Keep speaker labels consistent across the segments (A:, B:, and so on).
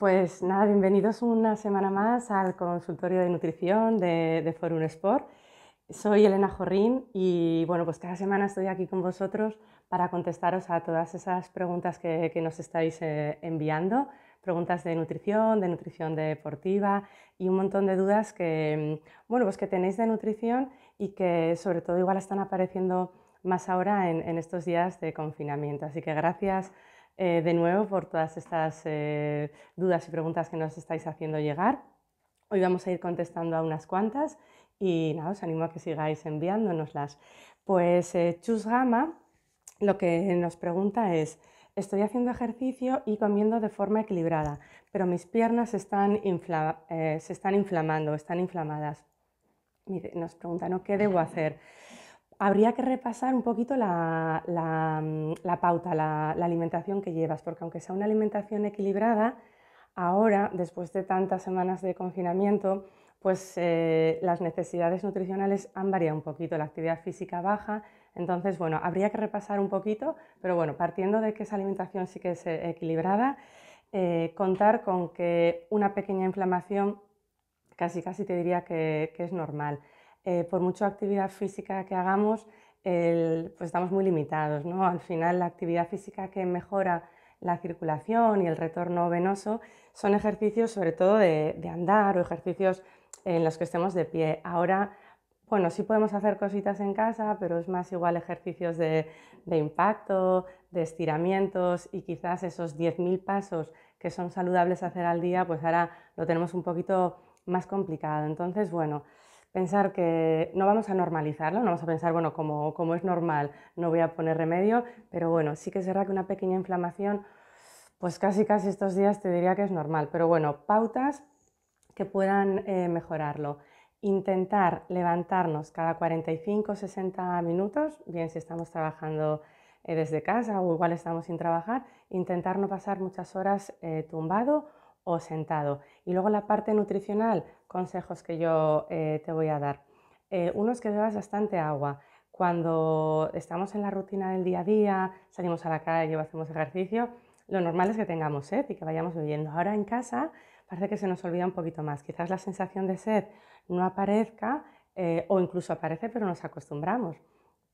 A: Pues nada, bienvenidos una semana más al consultorio de nutrición de, Forum Sport. Soy Elena Jorrín y bueno, pues cada semana estoy aquí con vosotros para contestaros a todas esas preguntas que, nos estáis eh, enviando, preguntas de nutrición, de nutrición deportiva y un montón de dudas que, bueno, pues que tenéis de nutrición y que sobre todo igual están apareciendo más ahora en estos días de confinamiento. Así que gracias eh, de nuevo por todas estas eh, dudas y preguntas que nos estáis haciendo llegar. Hoy vamos a ir contestando a unas cuantas y nada, os animo a que sigáis enviándonoslas. Pues eh, Chus Gama lo que nos pregunta es, estoy haciendo ejercicio y comiendo de forma equilibrada, pero mis piernas están se están inflamando, están inflamadas. Nos pregunta, ¿qué debo hacer? habría que repasar un poquito la, mm, pauta, la, alimentación que llevas, porque aunque sea una alimentación equilibrada, ahora, después de tantas semanas de confinamiento, pues eh, las necesidades nutricionales han variado un poquito, la actividad física baja, entonces, bueno, habría que repasar un poquito, pero bueno, partiendo de que esa alimentación sí que es eh, equilibrada, eh, contar con que una pequeña inflamación casi casi te diría que es normal. Eh, por mucha actividad física que hagamos, pues estamos muy limitados. ¿no? Al final, la actividad física que mejora la circulación y el retorno venoso son ejercicios sobre todo de, andar o ejercicios en los que estemos de pie. Ahora, bueno, sí podemos hacer cositas en casa, pero es más igual ejercicios de, de impacto, de estiramientos y quizás esos 10.000 pasos que son saludables hacer al día, pues ahora lo tenemos un poquito más complicado. Entonces, bueno, pensar que no vamos a normalizarlo, no vamos a pensar, bueno, como, es normal, no voy a poner remedio, pero bueno, sí que es verdad que una pequeña inflamación, pues casi casi estos días te diría que es normal, pero bueno, pautas que puedan eh, mejorarlo intentar levantarnos cada 45 o 60 minutos, bien si estamos trabajando eh, desde casa o igual estamos sin trabajar, intentar no pasar muchas horas eh, tumbado o sentado. Y luego la parte nutricional, consejos que yo eh, te voy a dar. Eh, uno es que bebas bastante agua. Cuando estamos en la rutina del día a día, salimos a la calle o hacemos ejercicio, lo normal es que tengamos sed y que vayamos bebiendo. Ahora en casa parece que se nos olvida un poquito más. Quizás la sensación de sed no aparezca eh, o incluso aparece pero nos acostumbramos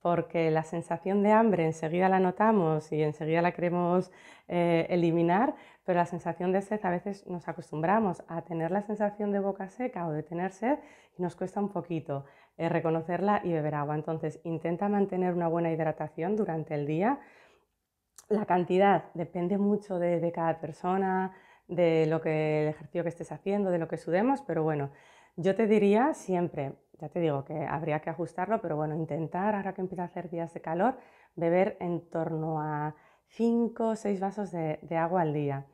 A: porque la sensación de hambre enseguida la notamos y enseguida la queremos eh, eliminar, pero la sensación de sed a veces nos acostumbramos a tener la sensación de boca seca o de tener sed y nos cuesta un poquito eh, reconocerla y beber agua. Entonces intenta mantener una buena hidratación durante el día. La cantidad depende mucho de, de cada persona, de lo que el ejercicio que estés haciendo, de lo que sudemos, pero bueno, yo te diría siempre, ya te digo que habría que ajustarlo, pero bueno, intentar, ahora que empieza a hacer días de calor, beber en torno a 5 o 6 vasos de, agua al día.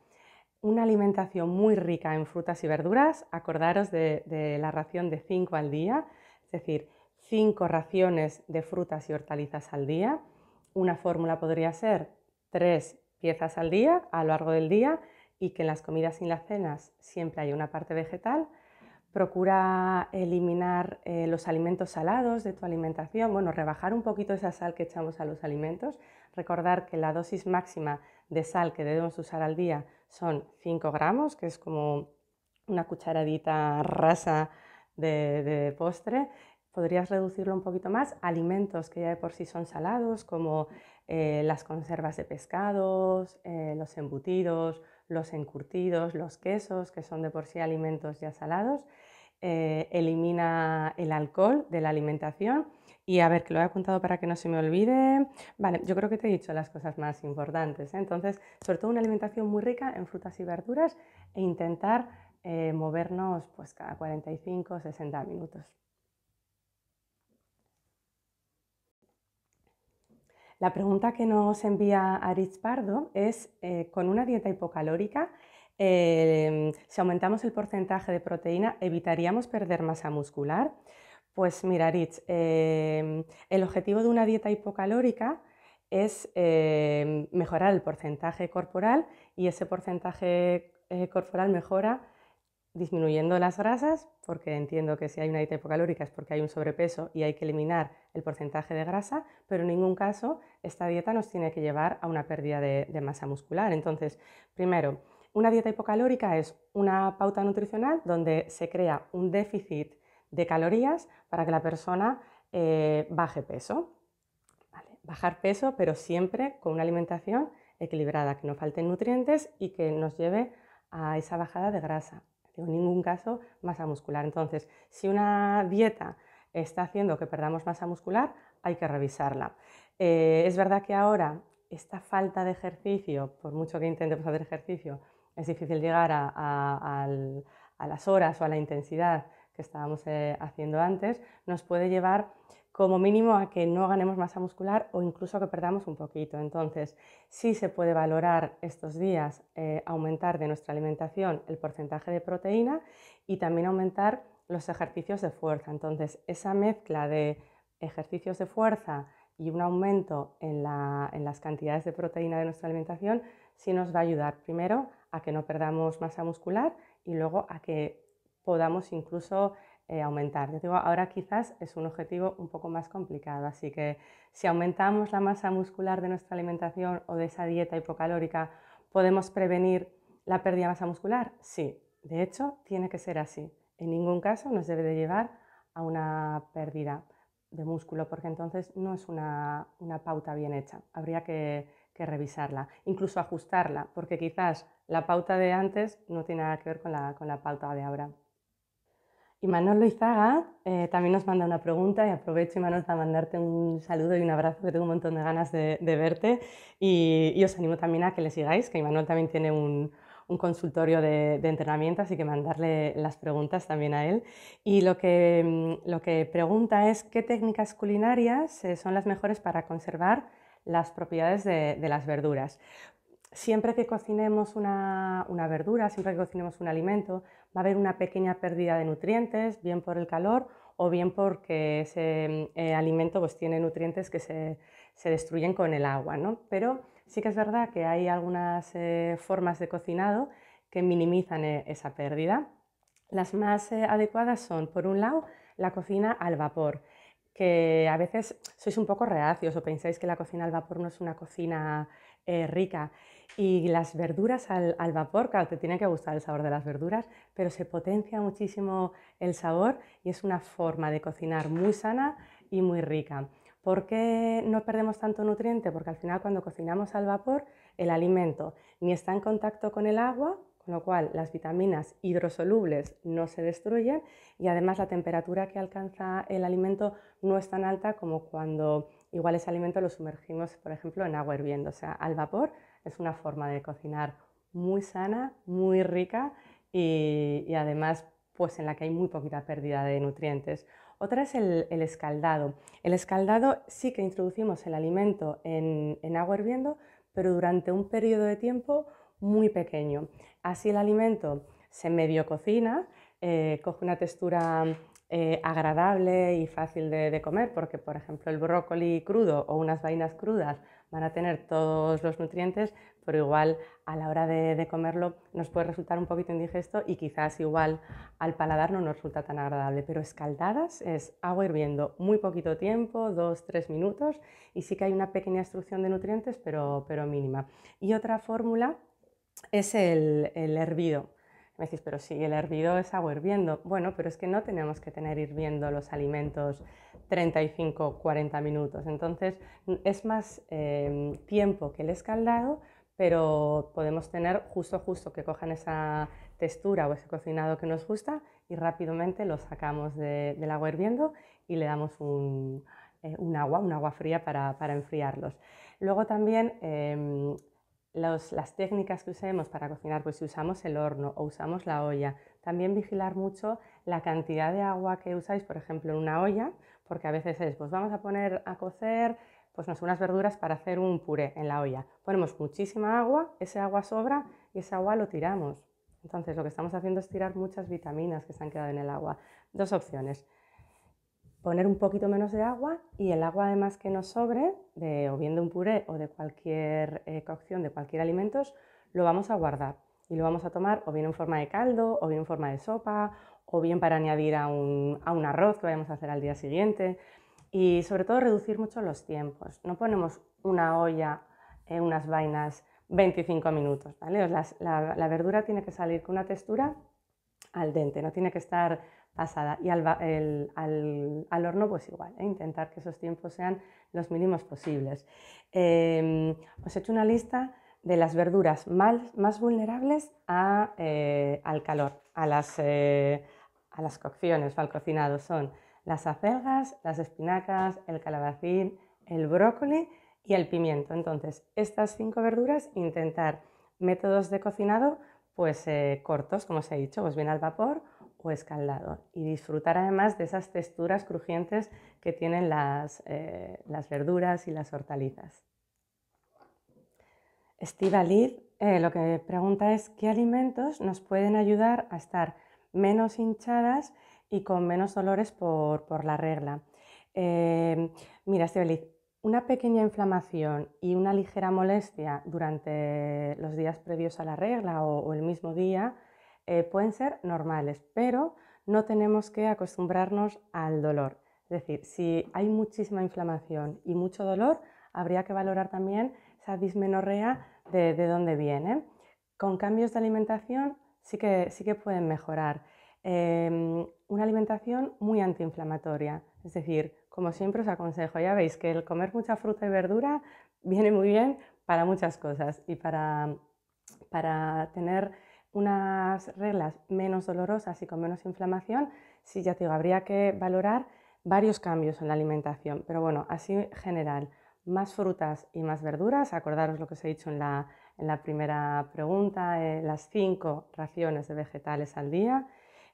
A: Una alimentación muy rica en frutas y verduras, acordaros de, la ración de 5 al día, es decir, 5 raciones de frutas y hortalizas al día. Una fórmula podría ser 3 piezas al día a lo largo del día y que en las comidas y las cenas siempre hay una parte vegetal Procura eliminar eh, los alimentos salados de tu alimentación, bueno, rebajar un poquito esa sal que echamos a los alimentos. Recordar que la dosis máxima de sal que debemos usar al día son 5 gramos, que es como una cucharadita rasa de, postre. Podrías reducirlo un poquito más. Alimentos que ya de por sí son salados, como eh, las conservas de pescados, eh, los embutidos, los encurtidos, los quesos, que son de por sí alimentos ya salados, eh, elimina el alcohol de la alimentación. Y a ver, que lo he apuntado para que no se me olvide. Vale, yo creo que te he dicho las cosas más importantes. ¿eh? Entonces, sobre todo una alimentación muy rica en frutas y verduras e intentar eh, movernos pues, cada 45 o 60 minutos. La pregunta que nos envía Aritz Pardo es, eh, con una dieta hipocalórica, eh, si aumentamos el porcentaje de proteína, ¿evitaríamos perder masa muscular? Pues mira, Aritz, eh, el objetivo de una dieta hipocalórica es mejorar el porcentaje corporal y ese porcentaje corporal mejora disminuyendo las grasas, porque entiendo que si hay una dieta hipocalórica es porque hay un sobrepeso y hay que eliminar el porcentaje de grasa, pero en ningún caso esta dieta nos tiene que llevar a una pérdida de, masa muscular. Entonces, primero, una dieta hipocalórica es una pauta nutricional donde se crea un déficit de calorías para que la persona eh, baje peso. bajar peso, pero siempre con una alimentación equilibrada, que no falten nutrientes y que nos lleve a esa bajada de grasa en ningún caso masa muscular. Entonces, si una dieta está haciendo que perdamos masa muscular, hay que revisarla. Eh, es verdad que ahora esta falta de ejercicio, por mucho que intentemos hacer ejercicio, es difícil llegar a, las horas o a la intensidad que estábamos eh, haciendo antes, nos puede llevar como mínimo a que no ganemos masa muscular o incluso que perdamos un poquito. Entonces, sí se puede valorar estos días eh, aumentar de nuestra alimentación el porcentaje de proteína y también aumentar los ejercicios de fuerza. Entonces, esa mezcla de ejercicios de fuerza y un aumento en, en las cantidades de proteína de nuestra alimentación sí nos va a ayudar primero a que no perdamos masa muscular y luego a que podamos incluso eh, aumentar. Yo digo, ahora quizás es un objetivo un poco más complicado, así que si aumentamos la masa muscular de nuestra alimentación o de esa dieta hipocalórica, ¿podemos prevenir la pérdida de masa muscular? Sí, de hecho tiene que ser así. En ningún caso nos debe de llevar a una pérdida de músculo, porque entonces no es una, pauta bien hecha. Habría que, revisarla, incluso ajustarla, porque quizás la pauta de antes no tiene nada que ver con la, con la pauta de ahora. Y Manuel Loizaga eh, también nos manda una pregunta y aprovecho, Manuel, para mandarte un saludo y un abrazo, que tengo un montón de ganas de, verte. Y, os animo también a que le sigáis, que Manuel también tiene un, consultorio de, entrenamiento, así que mandarle las preguntas también a él. Y lo que, mm, pregunta es qué técnicas culinarias eh, son las mejores para conservar las propiedades de, las verduras siempre que cocinemos una, verdura, siempre que cocinemos un alimento, va a haber una pequeña pérdida de nutrientes, bien por el calor o bien porque ese eh, alimento pues, tiene nutrientes que se, destruyen con el agua. ¿no? Pero sí que es verdad que hay algunas eh, formas de cocinado que minimizan eh, esa pérdida. Las más adecuadas son, por un lado, la cocina al vapor, que a veces sois un poco reacios o pensáis que la cocina al vapor no es una cocina rica. Y las verduras al, vapor, claro, te tiene que gustar el sabor de las verduras, pero se potencia muchísimo el sabor y es una forma de cocinar muy sana y muy rica. ¿Por qué no perdemos tanto nutriente? Porque al final cuando cocinamos al vapor, el alimento ni está en contacto con el agua, con lo cual las vitaminas hidrosolubles no se destruyen y además la temperatura que alcanza el alimento no es tan alta como cuando igual ese alimento lo sumergimos, por ejemplo, en agua hirviendo, o sea, al vapor es una forma de cocinar muy sana, muy rica y, además pues en la que hay muy poquita pérdida de nutrientes. Otra es el, escaldado. El escaldado sí que introducimos el alimento en, agua hirviendo, pero durante un periodo de tiempo muy pequeño. Así el alimento se medio cocina, eh, coge una textura eh, agradable y fácil de, comer, porque por ejemplo el brócoli crudo o unas vainas crudas van a tener todos los nutrientes, pero igual a la hora de, comerlo nos puede resultar un poquito indigesto y quizás igual al paladar no nos resulta tan agradable. Pero escaldadas es agua hirviendo muy poquito tiempo, dos, tres minutos, y sí que hay una pequeña extrusión de nutrientes, pero, mínima. Y otra fórmula es el hervido me decís, pero si el hervido es agua hirviendo. Bueno, pero es que no tenemos que tener hirviendo los alimentos 35, 40 minutos. Entonces, es más em, tiempo que el escaldado, pero podemos tener justo, justo que cojan esa textura o ese cocinado que nos gusta y rápidamente lo sacamos del agua hirviendo y le damos un, eh, agua, un agua fría para, enfriarlos. Luego también em, las técnicas que usemos para cocinar, pues si usamos el horno o usamos la olla, también vigilar mucho la cantidad de agua que usáis, por ejemplo, en una olla, porque a veces es, pues vamos a poner a cocer, pues unas verduras para hacer un puré en la olla. Ponemos muchísima agua, ese agua sobra y ese agua lo tiramos. Entonces lo que estamos haciendo es tirar muchas vitaminas que se han quedado en el agua. Dos opciones, poner un poquito menos de agua y el agua además que nos sobre, de, o bien de un puré o de cualquier eh, cocción, de cualquier alimento, lo vamos a guardar y lo vamos a tomar o bien en forma de caldo, o bien en forma de sopa, o bien para añadir a un, arroz que vayamos a hacer al día siguiente. Y sobre todo reducir mucho los tiempos. No ponemos una olla, en unas vainas 25 minutos. ¿vale? la, la verdura tiene que salir con una textura al dente, no tiene que estar y al, al, horno, pues igual, ¿eh? intentar que esos tiempos sean los mínimos posibles. Em, os he hecho una lista de las verduras más, vulnerables a, eh, al calor, a las, eh, cocciones al cocinado. Son las acelgas, las espinacas, el calabacín, el brócoli y el pimiento. Entonces, estas cinco verduras, intentar métodos de cocinado pues cortos, como os he dicho, pues bien al vapor o escaldado y disfrutar además de esas texturas crujientes que tienen las, eh, las verduras y las hortalizas. Estivaliz eh, lo que pregunta es qué alimentos nos pueden ayudar a estar menos hinchadas y con menos dolores por, la regla. Eh, mira, Estivaliz, una pequeña inflamación y una ligera molestia durante los días previos a la regla o el mismo día eh, pueden ser normales, pero no tenemos que acostumbrarnos al dolor. Es decir, si hay muchísima inflamación y mucho dolor, habría que valorar también esa dismenorrea de, dónde viene. Con cambios de alimentación sí que, sí que pueden mejorar. Em, una alimentación muy antiinflamatoria, es decir, como siempre os aconsejo, ya veis que el comer mucha fruta y verdura viene muy bien para muchas cosas y para, para tener unas reglas menos dolorosas y con menos inflamación, sí, ya te digo, habría que valorar varios cambios en la alimentación, pero bueno, así general, más frutas y más verduras, acordaros lo que os he dicho en la, primera pregunta, eh, las cinco raciones de vegetales al día,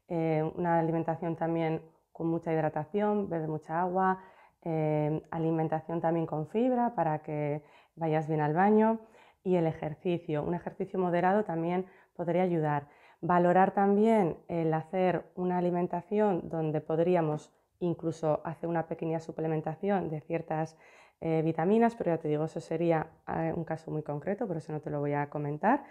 A: eh, una alimentación también con mucha hidratación, bebe mucha agua, eh, alimentación también con fibra para que vayas bien al baño y el ejercicio, un ejercicio moderado también podría ayudar. Valorar también el hacer una alimentación donde podríamos incluso hacer una pequeña suplementación de ciertas eh, vitaminas, pero ya te digo, eso sería eh, un caso muy concreto, pero eso no te lo voy a comentar.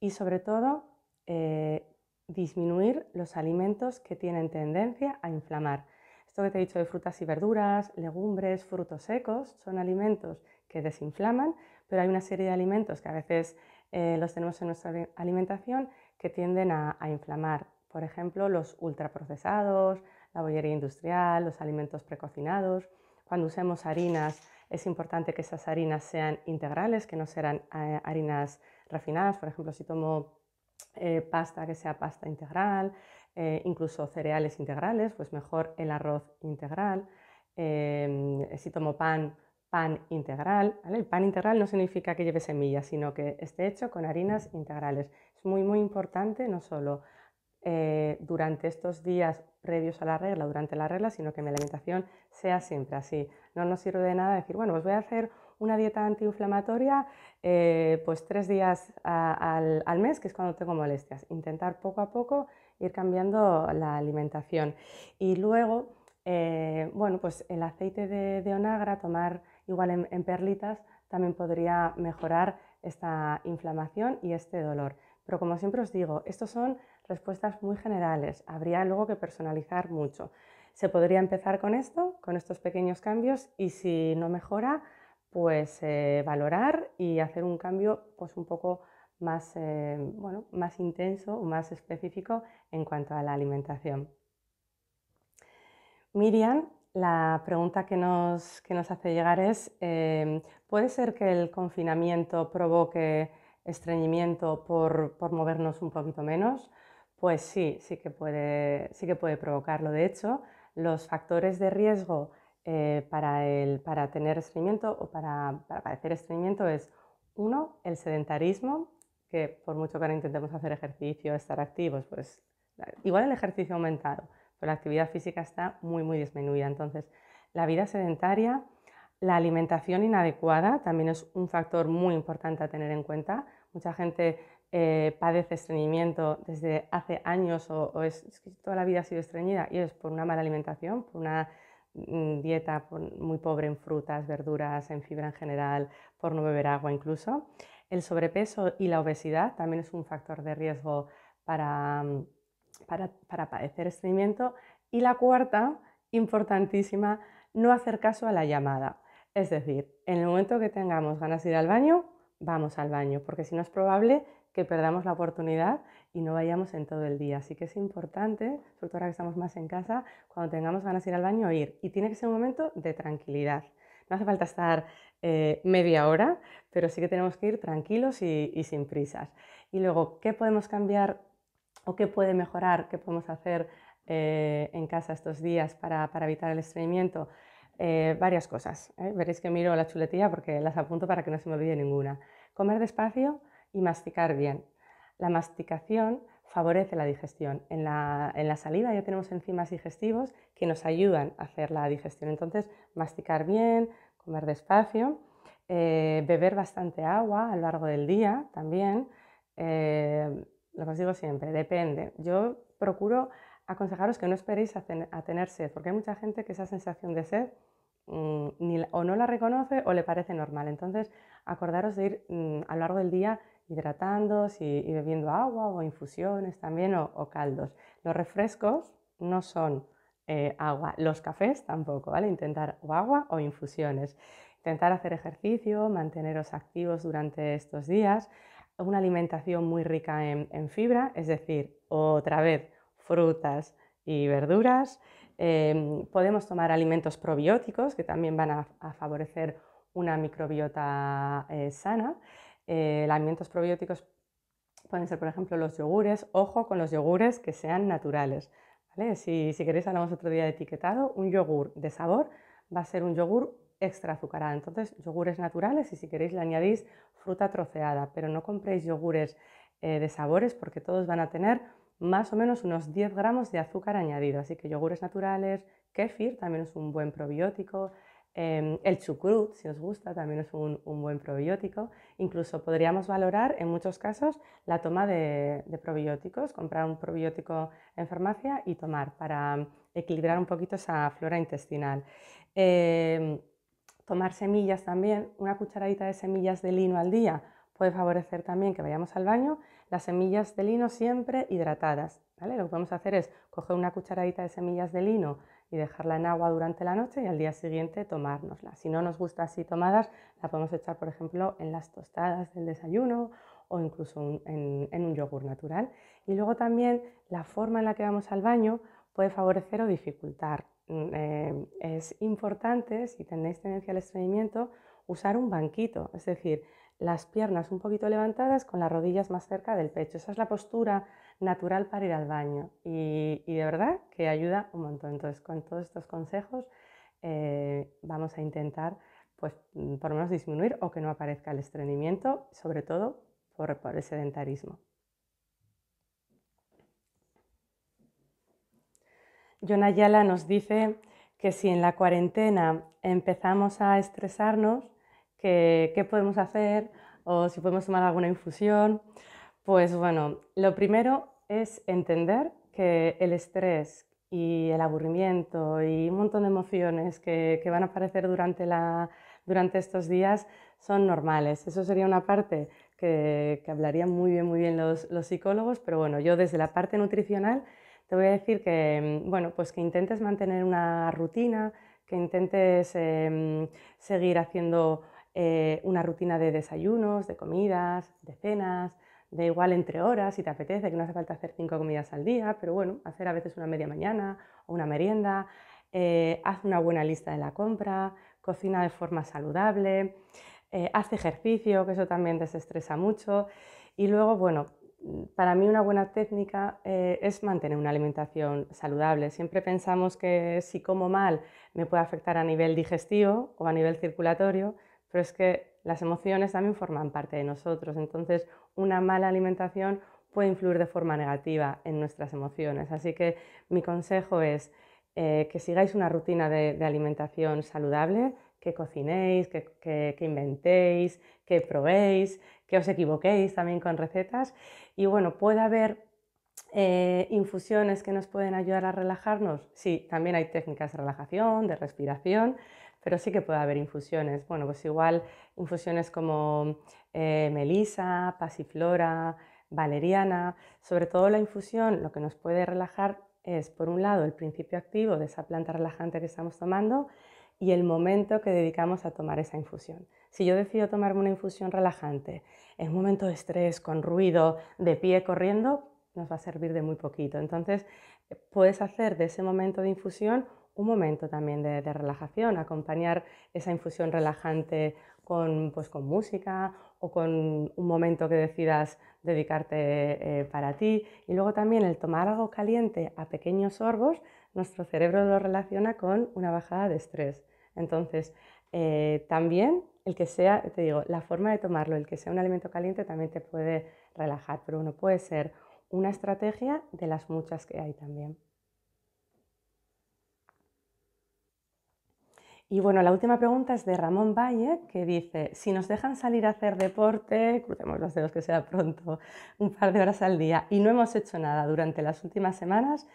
A: Y sobre todo, eh, disminuir los alimentos que tienen tendencia a inflamar. Esto que te he dicho de frutas y verduras, legumbres, frutos secos, son alimentos que desinflaman, pero hay una serie de alimentos que a veces eh, los tenemos en nuestra alimentación que tienden a, inflamar. Por ejemplo, los ultraprocesados, la bollería industrial, los alimentos precocinados. Cuando usemos harinas, es importante que esas harinas sean integrales, que no sean eh, harinas refinadas. Por ejemplo, si tomo eh, pasta, que sea pasta integral, incluso cereales integrales, pues mejor el arroz integral. si tomo pan, pan integral. El pan integral no significa que lleve semillas, sino que esté hecho con harinas integrales. Es muy, muy importante, no solo eh, durante estos días previos a la regla, durante la regla, sino que mi alimentación sea siempre así. No nos sirve de nada decir, bueno, pues voy a hacer una dieta antiinflamatoria eh, pues tres días al, mes, que es cuando tengo molestias. Intentar poco a poco ir cambiando la alimentación. Y luego, eh, bueno, pues el aceite de, de onagra, tomar igual en, perlitas también podría mejorar esta inflamación y este dolor. Pero como siempre os digo, estas son respuestas muy generales, habría luego que personalizar mucho. Se podría empezar con esto, con estos pequeños cambios y si no mejora, pues eh, valorar y hacer un cambio pues un poco más, eh, más intenso más específico en cuanto a la alimentación. Miriam la pregunta que nos, que nos hace llegar es, eh, ¿puede ser que el confinamiento provoque estreñimiento por, por, movernos un poquito menos? Pues sí, sí que puede, sí que puede provocarlo. De hecho, los factores de riesgo eh, para, el, para, tener estreñimiento o para, para padecer estreñimiento es, uno, el sedentarismo, que por mucho que ahora intentemos hacer ejercicio, estar activos, pues igual el ejercicio aumentado, pero la actividad física está muy, muy disminuida. Entonces, la vida sedentaria, la alimentación inadecuada también es un factor muy importante a tener en cuenta. Mucha gente eh, padece estreñimiento desde hace años o, es, que toda la vida ha sido estreñida y es por una mala alimentación, por una mm, dieta muy pobre en frutas, verduras, en fibra en general, por no beber agua incluso. El sobrepeso y la obesidad también es un factor de riesgo para... Mm, para, padecer estreñimiento. Y la cuarta, importantísima, no hacer caso a la llamada. Es decir, en el momento que tengamos ganas de ir al baño, vamos al baño, porque si no es probable que perdamos la oportunidad y no vayamos en todo el día. Así que es importante, sobre todo ahora que estamos más en casa, cuando tengamos ganas de ir al baño, ir. Y tiene que ser un momento de tranquilidad. No hace falta estar eh, media hora, pero sí que tenemos que ir tranquilos y, y sin prisas. Y luego, ¿qué podemos cambiar o qué puede mejorar, qué podemos hacer eh, en casa estos días para, evitar el estreñimiento. Eh, varias cosas. ¿eh? Veréis que miro la chuletilla porque las apunto para que no se me olvide ninguna. Comer despacio y masticar bien. La masticación favorece la digestión. En la, salida ya tenemos enzimas digestivos que nos ayudan a hacer la digestión. Entonces, masticar bien, comer despacio, beber bastante agua a lo largo del día también lo que os digo siempre, depende. Yo procuro aconsejaros que no esperéis a, tener sed, porque hay mucha gente que esa sensación de sed mm, o no la reconoce o le parece normal. Entonces, acordaros de ir mm, a lo largo del día hidratándoos y, bebiendo agua o infusiones también o, caldos. Los refrescos no son eh, agua, los cafés tampoco, ¿vale? Intentar o agua o infusiones. Intentar hacer ejercicio, manteneros activos durante estos días una alimentación muy rica en, fibra, es decir, otra vez frutas y verduras. Em, podemos tomar alimentos probióticos que también van a, favorecer una microbiota eh, sana. Eh, alimentos probióticos pueden ser, por ejemplo, los yogures. Ojo con los yogures que sean naturales. Si, si, queréis, hablamos otro día de etiquetado. Un yogur de sabor va a ser un yogur extra azucarada. Entonces, yogures naturales y si queréis le añadís fruta troceada, pero no compréis yogures eh, de sabores porque todos van a tener más o menos unos 10 gramos de azúcar añadido. Así que yogures naturales, kefir también es un buen probiótico, em, el chucrut, si os gusta, también es un, buen probiótico. Incluso podríamos valorar en muchos casos la toma de, probióticos, comprar un probiótico en farmacia y tomar para equilibrar un poquito esa flora intestinal. Em, Tomar semillas también, una cucharadita de semillas de lino al día puede favorecer también que vayamos al baño. Las semillas de lino siempre hidratadas. ¿vale? Lo que podemos hacer es coger una cucharadita de semillas de lino y dejarla en agua durante la noche y al día siguiente tomárnosla. Si no nos gusta así tomadas, la podemos echar, por ejemplo, en las tostadas del desayuno o incluso en, en un yogur natural. Y luego también la forma en la que vamos al baño puede favorecer o dificultar Mm, em, es importante, si tenéis tendencia al estreñimiento, usar un banquito, es decir, las piernas un poquito levantadas con las rodillas más cerca del pecho. Esa es la postura natural para ir al baño y, de verdad que ayuda un montón. Entonces, con todos estos consejos eh, vamos a intentar, pues, mm, por lo menos disminuir o que no aparezca el estreñimiento, sobre todo por, por el sedentarismo. Jonayala nos dice que si en la cuarentena empezamos a estresarnos, ¿qué podemos hacer? O si podemos tomar alguna infusión. Pues bueno, lo primero es entender que el estrés y el aburrimiento y un montón de emociones que, van a aparecer durante, estos días son normales. Eso sería una parte que, hablarían muy bien, muy bien los, psicólogos, pero bueno, yo desde la parte nutricional te voy a decir que, mm, bueno, pues que intentes mantener una rutina, que intentes em, seguir haciendo eh, una rutina de desayunos, de comidas, de cenas, de igual entre horas, si te apetece, que no hace falta hacer cinco comidas al día, pero bueno, hacer a veces una media mañana o una merienda, eh, haz una buena lista de la compra, cocina de forma saludable, hace eh, haz ejercicio, que eso también desestresa mucho, y luego, bueno, para mí una buena técnica eh, es mantener una alimentación saludable. Siempre pensamos que si como mal me puede afectar a nivel digestivo o a nivel circulatorio, pero es que las emociones también forman parte de nosotros. Entonces, una mala alimentación puede influir de forma negativa en nuestras emociones. Así que mi consejo es eh, que sigáis una rutina de alimentación saludable, que cocinéis, que, inventéis, que probéis, que os equivoquéis también con recetas. Y bueno, puede haber eh, infusiones que nos pueden ayudar a relajarnos. Sí, también hay técnicas de relajación, de respiración, pero sí que puede haber infusiones. Bueno, pues igual infusiones como eh, melisa, pasiflora, valeriana. Sobre todo la infusión lo que nos puede relajar es, por un lado, el principio activo de esa planta relajante que estamos tomando, y el momento que dedicamos a tomar esa infusión. Si yo decido tomarme una infusión relajante en un momento de estrés, con ruido, de pie corriendo, nos va a servir de muy poquito. Entonces, puedes hacer de ese momento de infusión un momento también de, relajación, acompañar esa infusión relajante pues, con, música o con un momento que decidas dedicarte eh, para ti. Y luego también el tomar algo caliente a pequeños sorbos, nuestro cerebro lo relaciona con una bajada de estrés. Entonces, eh, también el que sea, te digo, la forma de tomarlo, el que sea un alimento caliente también te puede relajar, pero uno puede ser una estrategia de las muchas que hay también. Y bueno, la última pregunta es de Ramón Valle, que dice, si nos dejan salir a hacer deporte, crucemos los dedos que sea pronto, un par de horas al día, y no hemos hecho nada durante las últimas semanas,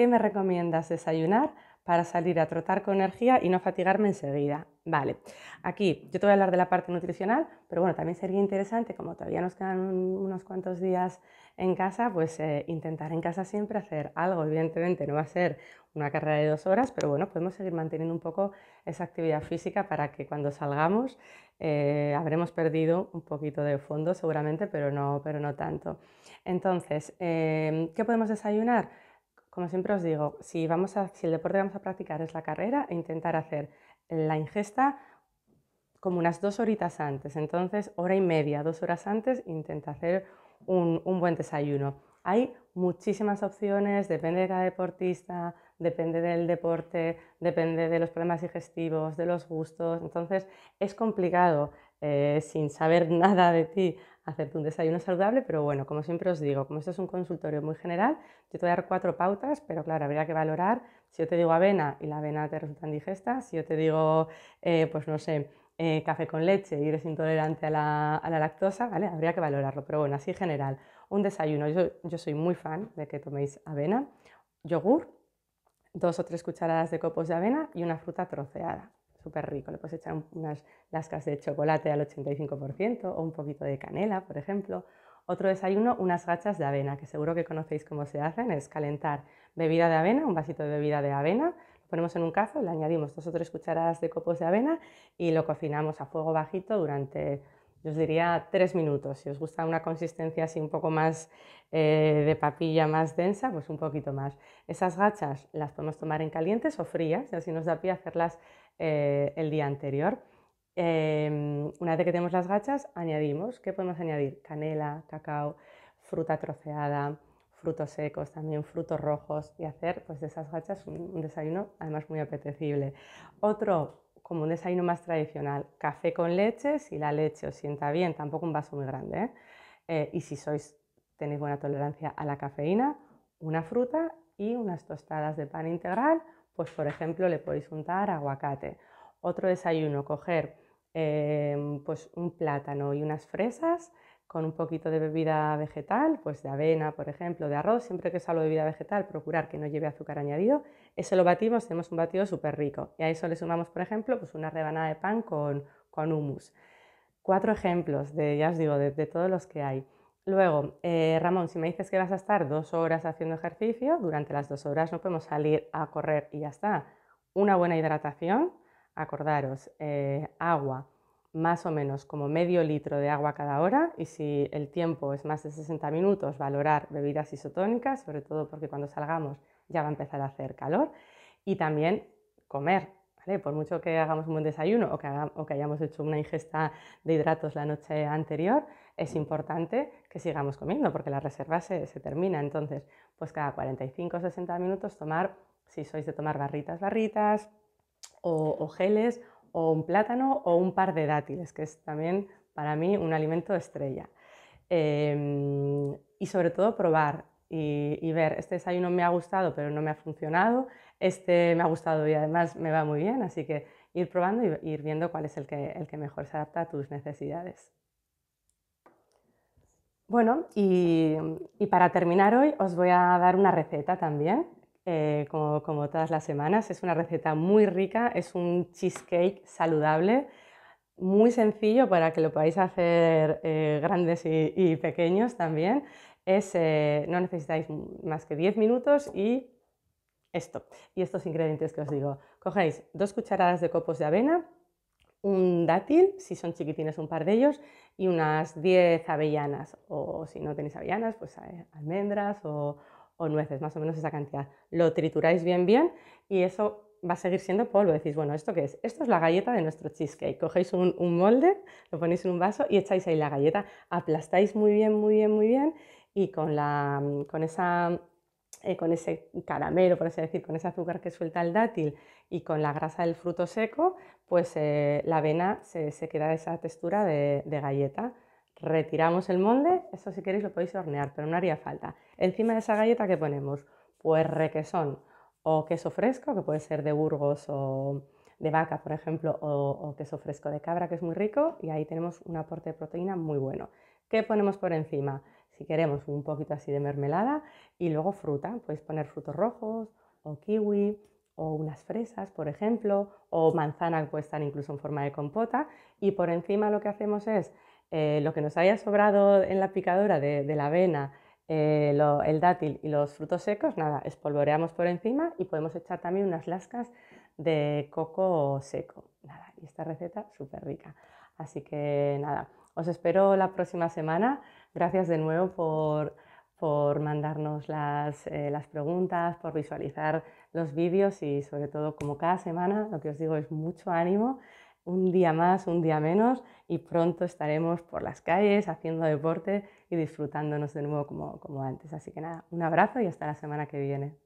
A: ¿Qué me recomiendas desayunar para salir a trotar con energía y no fatigarme enseguida? Vale, aquí yo te voy a hablar de la parte nutricional, pero bueno, también sería interesante, como todavía nos quedan unos cuantos días en casa, pues eh, intentar en casa siempre hacer algo. Evidentemente no va a ser una carrera de dos horas, pero bueno, podemos seguir manteniendo un poco esa actividad física para que cuando salgamos eh, habremos perdido un poquito de fondo seguramente, pero no, pero no tanto. Entonces, eh, ¿qué podemos desayunar? Como siempre os digo, si, el deporte que vamos a practicar es la carrera, e intentar hacer la ingesta como unas dos horitas antes. Entonces, hora y media, dos horas antes, intenta hacer un buen desayuno. Hay muchísimas opciones, depende de cada deportista, depende del deporte, depende de los problemas digestivos, de los gustos. Entonces es complicado eh, sin saber nada de ti hacerte un desayuno saludable, pero bueno, como siempre os digo, como esto es un consultorio muy general, yo te voy a dar cuatro pautas, pero claro, habría que valorar si yo te digo avena y la avena te resulta indigesta, si yo te digo, eh, pues no sé, eh, café con leche y eres intolerante a la, lactosa, ¿vale? Habría que valorarlo, pero bueno, así general. Un desayuno, yo soy muy fan de que toméis avena, yogur dos o tres cucharadas de copos de avena y una fruta troceada. Súper rico. Le puedes echar unas lascas de chocolate al 85% o un poquito de canela, por ejemplo. Otro desayuno, unas gachas de avena, que seguro que conocéis cómo se hacen. Es calentar bebida de avena, un vasito de bebida de avena, lo ponemos en un cazo, le añadimos dos o tres cucharadas de copos de avena y lo cocinamos a fuego bajito durante yo os diría tres minutos. Si os gusta una consistencia así un poco más eh, de papilla, más densa, pues un poquito más. Esas gachas las podemos tomar en calientes o frías, así nos da pie hacerlas eh, el día anterior. Em, una vez que tenemos las gachas, añadimos, ¿qué podemos añadir? Canela, cacao, fruta troceada, frutos secos, también frutos rojos y hacer pues, de esas gachas un, un desayuno además muy apetecible. Otro como un desayuno más tradicional. Café con leche, si la leche os sienta bien, tampoco un vaso muy grande. ¿eh? Eh, y si sois, tenéis buena tolerancia a la cafeína, una fruta y unas tostadas de pan integral, pues por ejemplo le podéis untar aguacate. Otro desayuno, coger eh, pues, un plátano y unas fresas con un poquito de bebida vegetal, pues de avena, por ejemplo, de arroz, siempre que sea de bebida vegetal, procurar que no lleve azúcar añadido. Eso lo batimos, tenemos un batido súper rico. Y a eso le sumamos, por ejemplo, pues una rebanada de pan con, con hummus. Cuatro ejemplos, de, ya os digo, de, todos los que hay. Luego, eh, Ramón, si me dices que vas a estar dos horas haciendo ejercicio, durante las dos horas no podemos salir a correr y ya está. Una buena hidratación, acordaros, eh, agua, más o menos como medio litro de agua cada hora y si el tiempo es más de 60 minutos, valorar bebidas isotónicas, sobre todo porque cuando salgamos ya va a empezar a hacer calor y también comer. Por mucho que hagamos un buen desayuno o que, hayamos hecho una ingesta de hidratos la noche anterior, es importante que sigamos comiendo porque la reserva se, termina. Entonces, pues cada 45 o 60 minutos tomar, si sois de tomar barritas, barritas o geles o un plátano o un par de dátiles, que es también para mí un alimento estrella. Em, y sobre todo probar y, ver, este desayuno me ha gustado pero no me ha funcionado, este me ha gustado y además me va muy bien, así que ir probando y ir viendo cuál es el que, mejor se adapta a tus necesidades. Bueno, y para terminar hoy os voy a dar una receta también eh, como, todas las semanas. Es una receta muy rica, es un cheesecake saludable, muy sencillo para que lo podáis hacer eh, grandes y, pequeños también. Es, eh, no necesitáis más que 10 minutos y esto, y estos ingredientes que os digo. Cogéis dos cucharadas de copos de avena, un dátil, si son chiquitines un par de ellos, y unas 10 avellanas, o si no tenéis avellanas, pues almendras o, o nueces, más o menos esa cantidad. Lo trituráis bien, bien y eso va a seguir siendo polvo. Decís, bueno, ¿esto qué es? Esto es la galleta de nuestro cheesecake. Cogéis un, un, molde, lo ponéis en un vaso y echáis ahí la galleta. Aplastáis muy bien, muy bien, muy bien y con, esa... Eh, con ese caramelo, por así decir, con ese azúcar que suelta el dátil y con la grasa del fruto seco, pues eh, la avena se, se, queda esa textura de galleta retiramos el molde, eso si queréis lo podéis hornear, pero no haría falta. Encima de esa galleta que ponemos, pues requesón o queso fresco, que puede ser de Burgos o de vaca, por ejemplo, o, queso fresco de cabra, que es muy rico, y ahí tenemos un aporte de proteína muy bueno. ¿Qué ponemos por encima? Si queremos un poquito así de mermelada y luego fruta, podéis poner frutos rojos o kiwi, o unas fresas, por ejemplo, o manzana que incluso en forma de compota. Y por encima lo que hacemos es eh, lo que nos haya sobrado en la picadora de, la avena, eh, el dátil y los frutos secos, nada, espolvoreamos por encima y podemos echar también unas lascas de coco seco. Nada, y esta receta súper rica. Así que nada, os espero la próxima semana. Gracias de nuevo por, mandarnos las, eh, las, preguntas, por visualizar los vídeos y sobre todo como cada semana, lo que os digo es mucho ánimo un día más, un día menos y pronto estaremos por las calles haciendo deporte y disfrutándonos de nuevo como, antes. Así que nada, un abrazo y hasta la semana que viene.